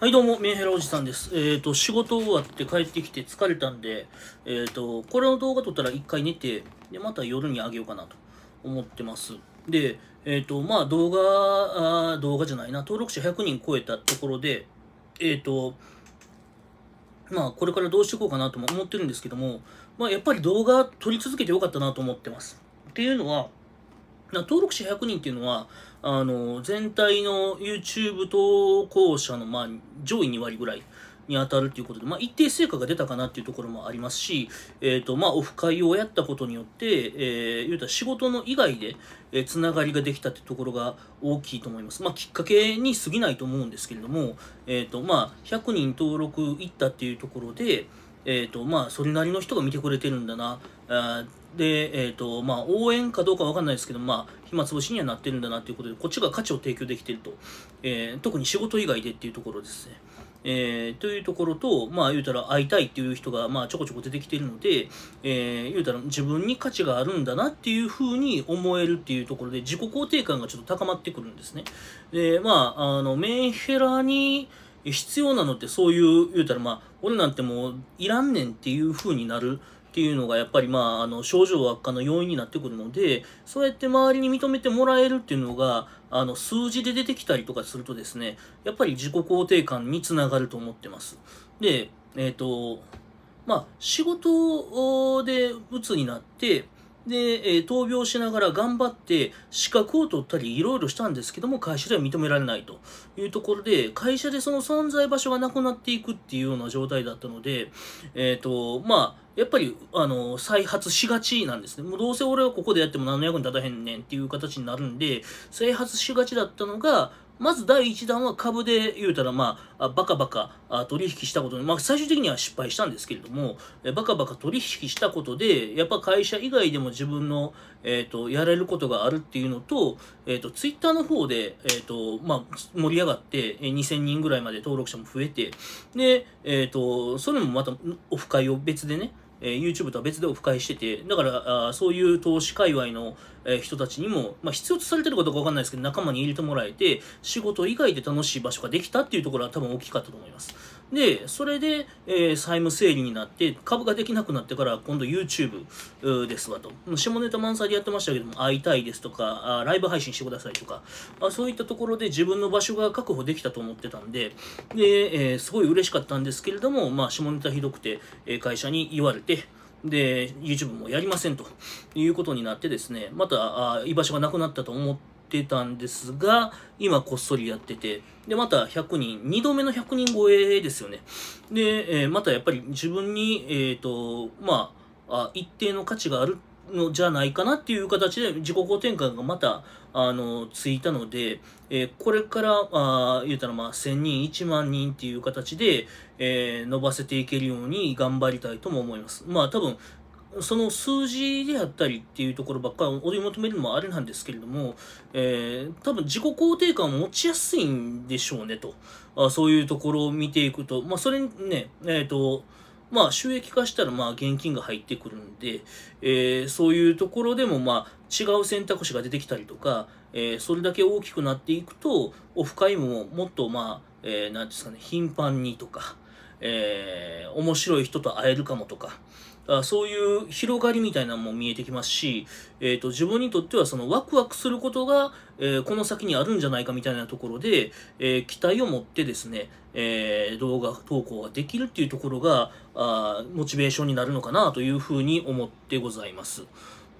はいどうも、メンヘラおじさんです。えっ、ー、と、仕事終わって帰ってきて疲れたんで、えっ、ー、と、これの動画撮ったら一回寝て、で、また夜にあげようかなと思ってます。で、えっ、ー、と、まあ、動画あ、動画じゃないな、登録者100人超えたところで、えっ、と、まあ、これからどうしていこうかなとも思ってるんですけども、まあ、やっぱり動画撮り続けてよかったなと思ってます。っていうのは、登録者100人っていうのは、あの、全体の YouTube 投稿者の、まあ、上位2割ぐらいに当たるということで、まあ、一定成果が出たかなっていうところもありますし、えっ、ー、と、まあ、オフ会をやったことによって、えー、言うたら仕事の以外で、えー、つながりができたってところが大きいと思います。まあ、きっかけに過ぎないと思うんですけれども、えっ、ー、と、まあ、100人登録いったっていうところで、えっ、ー、と、まあ、それなりの人が見てくれてるんだな、あで、えっ、ー、と、まあ、応援かどうかわかんないですけど、まあ、暇つぶしにはなってるんだなということで、こっちが価値を提供できてると。えー、特に仕事以外でっていうところですね。えー、というところと、まあ、言うたら会いたいっていう人が、まあ、ちょこちょこ出てきてるので、えー、言うたら自分に価値があるんだなっていうふうに思えるっていうところで、自己肯定感がちょっと高まってくるんですね。で、まあ、あの、メンヘラに、必要なのってそういう、言うたらまあ、俺なんてもういらんねんっていう風になるっていうのがやっぱりまああの症状悪化の要因になってくるのでそうやって周りに認めてもらえるっていうのがあの数字で出てきたりとかするとですねやっぱり自己肯定感につながると思ってます。でえっ、ー、とまあ仕事で鬱になってで、えー、闘病しながら頑張って資格を取ったりいろいろしたんですけども会社では認められないというところで会社でその存在場所がなくなっていくっていうような状態だったので、えっ、ー、と、まあ、やっぱり、あの、再発しがちなんですね。もうどうせ俺はここでやっても何の役に立たへんねんっていう形になるんで、再発しがちだったのが、まず第1弾は株で言うたら、まあ、バカバカ取引したことに、まあ、最終的には失敗したんですけれども、バカバカ取引したことで、やっぱ会社以外でも自分の、えっ、ー、と、やれることがあるっていうのと、えっ、ー、と、ツイッターの方で、えっ、ー、と、まあ、盛り上がって、2000人ぐらいまで登録者も増えて、で、えっ、と、それもまたオフ会を別でね、えー、YouTube とは別でオフ会してて、だから、あそういう投資界隈の、えー、人たちにも、まあ、必要とされてるかどうかわかんないですけど、仲間に入れてもらえて、仕事以外で楽しい場所ができたっていうところは多分大きかったと思います。で、それで、えー、債務整理になって、株ができなくなってから、今度 YouTube ですわと。下ネタ満載でやってましたけども、会いたいですとか、あライブ配信してくださいとか、あ、そういったところで自分の場所が確保できたと思ってたんで、で、えー、すごい嬉しかったんですけれども、まあ、下ネタひどくて、え会社に言われて、で、YouTube もやりませんということになってですね、また、あ居場所がなくなったと思って、ってたんですが、今こっそりやってて、で、また100人、2度目の100人超えですよね。で、えー、またやっぱり自分に、えっ、ー、と、まあ、あ、一定の価値があるのじゃないかなっていう形で自己肯定感がまた、あの、ついたので、えー、これから、あ言うたらまあ、1000人、1万人っていう形で、えー、伸ばせていけるように頑張りたいとも思います。まあ、多分、その数字であったりっていうところばっかり追い求めるのもあれなんですけれども、えー、多分自己肯定感を持ちやすいんでしょうねと、あそういうところを見ていくと、まあ、それにね、えっ、ー、と、まあ、収益化したら、まあ、現金が入ってくるんで、えー、そういうところでも、まあ、違う選択肢が出てきたりとか、えー、それだけ大きくなっていくと、オフ会ももっと、まあ、えー、なんですかね、頻繁にとか、えー、面白い人と会えるかもとか、あそういう広がりみたいなのも見えてきますし、えーと、と自分にとってはそのワクワクすることが、えー、この先にあるんじゃないかみたいなところで、えー、期待を持ってですね、えー、動画投稿ができるっていうところがあモチベーションになるのかなというふうに思ってございます。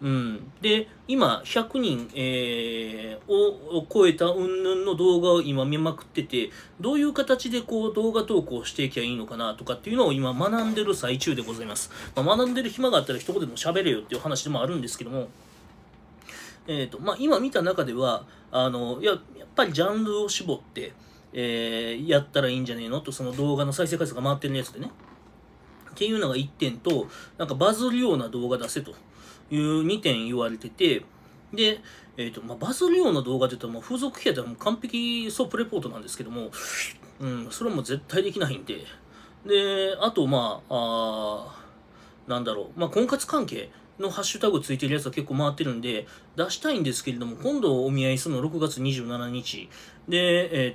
うん、で今100人、えー、を超えた云々の動画を今見まくっててどういう形でこう動画投稿していきゃいいのかなとかっていうのを今学んでる最中でございます、まあ、学んでる暇があったら一言でも喋れよっていう話でもあるんですけどもえーとまあ、今見た中ではあのややっぱりジャンルを絞って、えー、やったらいいんじゃねえのとその動画の再生回数が回ってるやつでねっていうのが1点となんかバズるような動画出せという2点言われてて、で、えっ、ー、と、まあ、バズるような動画で言うと、もう風俗系でもう完璧ソープレポートなんですけども、うん、それはもう絶対できないんで、で、あと、まあ、あなんだろう、まあ、婚活関係のハッシュタグついてるやつは結構回ってるんで、出したいんですけれども、今度お見合いするの6月27日。で、えっ、ー、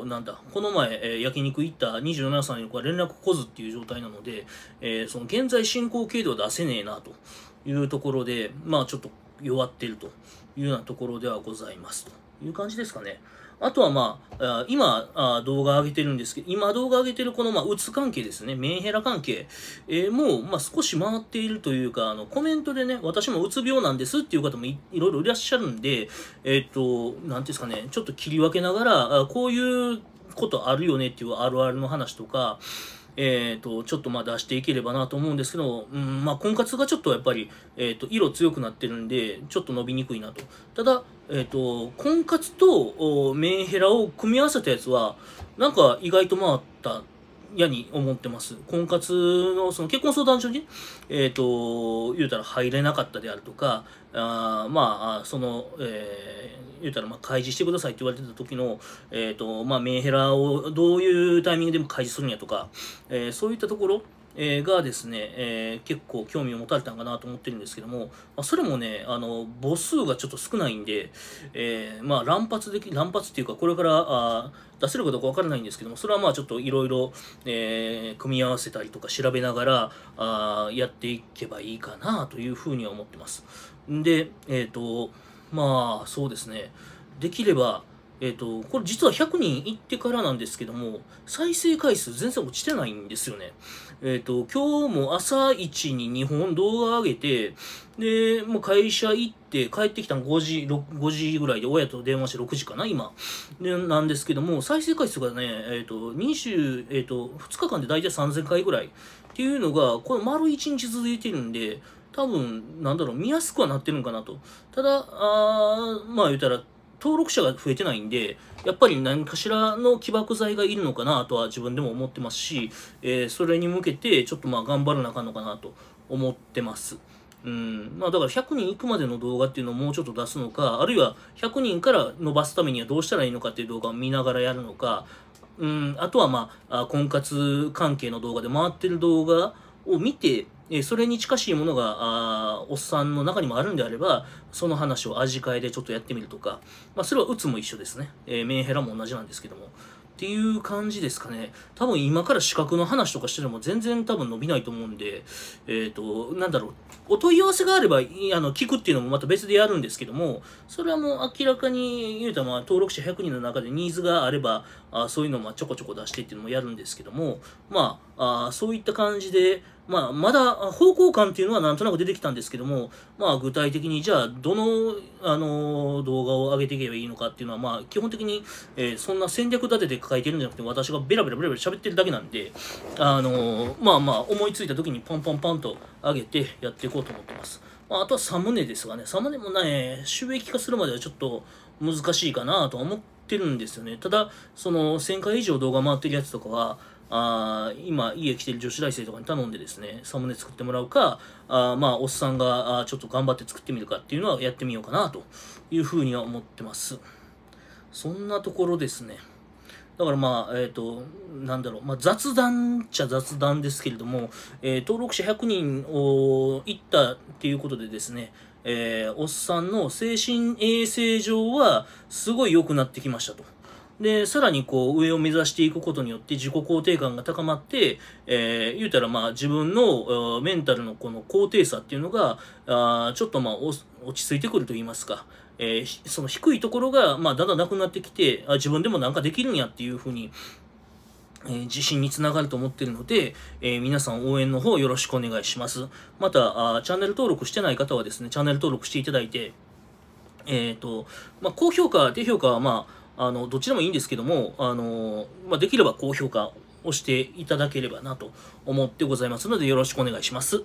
と、なんだ、この前、えー、焼肉行った27歳の子は連絡来ずっていう状態なので、えー、その現在進行形では出せねえなと。いうところで、まあちょっと弱っているというようなところではございますという感じですかね。あとはまあ、今動画上げてるんですけど、今動画上げてるこのまあ、うつ関係ですね、メンヘラ関係、えー、もうまあ少し回っているというか、あのコメントでね、私もうつ病なんですっていう方もいろいろいらっしゃるんで、えっ、ー、と、なんですかね、ちょっと切り分けながら、こういうことあるよねっていうあるあるの話とか、えー、と、ちょっとまあ出していければなと思うんですけど、うん、まあ婚活がちょっとやっぱり、えっ、ー、と、色強くなってるんで、ちょっと伸びにくいなと。ただ、えっ、ー、と、婚活とメンヘラを組み合わせたやつは、なんか意外と回ったやに思ってます。婚活の、その結婚相談所に、えっ、ー、と、言うたら入れなかったであるとか、あまあ、その、えー、言うたら、まあ、開示してくださいって言われてた時の、えっ、ー、と、まあ、メンヘラをどういうタイミングでも開示するんやとか、えー、そういったところ、えー、がですね、えー、結構興味を持たれたんかなと思ってるんですけども、まあ、それもね、あの、母数がちょっと少ないんで、えー、まあ、乱発でき、乱発っていうか、これからあ出せるかどうかわからないんですけども、それはまあ、ちょっといろいろ、え組み合わせたりとか調べながら、あやっていけばいいかなというふうには思ってます。んで、えっ、と、まあ、そうですね、できれば、えっ、ー、と、これ実は100人行ってからなんですけども、再生回数全然落ちてないんですよね。えっ、ー、と、今日も朝一に2本動画上げて、で、もう会社行って帰ってきたの5時、5時ぐらいで親と電話して6時かな、今。で、なんですけども、再生回数がね、えっ、ー、と、20、えっ、と、2日間で大体3000回ぐらいっていうのが、これ丸1日続いてるんで、多分、なんだろう、見やすくはなってるんかなと。ただ、あまあ言うたら、登録者が増えてないんで、やっぱり何かしらの起爆剤がいるのかなとは自分でも思ってますし、えー、それに向けてちょっとまあ頑張らなあかんのかなと思ってます。うん。まあだから100人いくまでの動画っていうのをもうちょっと出すのか、あるいは100人から伸ばすためにはどうしたらいいのかっていう動画を見ながらやるのか、うん、あとはまあ、婚活関係の動画で回ってる動画を見て、えそれに近しいものがあおっさんの中にもあるんであればその話を味変えでちょっとやってみるとか、まあ、それはうつも一緒ですね、えー、メンヘラも同じなんですけどもっていう感じですかね多分今から資格の話とかしてても全然多分伸びないと思うんでえっ、ー、となんだろうお問い合わせがあればあの聞くっていうのもまた別でやるんですけどもそれはもう明らかに言うたらまあ登録者100人の中でニーズがあればあそういうのをちょこちょこ出してっていうのもやるんですけどもまあそういった感じでまあ、まだ方向感っていうのはなんとなく出てきたんですけども、まあ、具体的にじゃあ、どの、あの、動画を上げていけばいいのかっていうのは、まあ、基本的に、えー、そんな戦略立てて書いてるんじゃなくて、私がベラベラベラベラ喋ってるだけなんで、あの、まあまあ、思いついた時にパンパンパンと上げてやっていこうと思ってます。まあ、あとはサムネですがね、サムネもね、収益化するまではちょっと難しいかなとは思ってるんですよね。ただ、その1000回以上動画回ってるやつとかは、あ今家来てる女子大生とかに頼んでですねサムネ作ってもらうかあまあおっさんがあちょっと頑張って作ってみるかっていうのはやってみようかなというふうには思ってますそんなところですねだからまあえっ、ー、となんだろう、まあ、雑談っちゃ雑談ですけれども、えー、登録者100人をいったっていうことでですねえー、おっさんの精神衛生上はすごい良くなってきましたと。で、さらにこう、上を目指していくことによって自己肯定感が高まって、えー、言うたらまあ自分のメンタルのこの高低差っていうのが、あちょっとまあ落ち着いてくると言いますか、えー、その低いところが、まあだんだんなくなってきて、あ自分でもなんかできるんやっていうふうに、えー、自信につながると思ってるので、えー、皆さん応援の方よろしくお願いします。またあ、チャンネル登録してない方はですね、チャンネル登録していただいて、えっ、ー、と、まあ、高評価、低評価はまあ、あの、どちらもいいんですけども、あの、まあ、できれば高評価をしていただければなと思ってございますので、よろしくお願いします。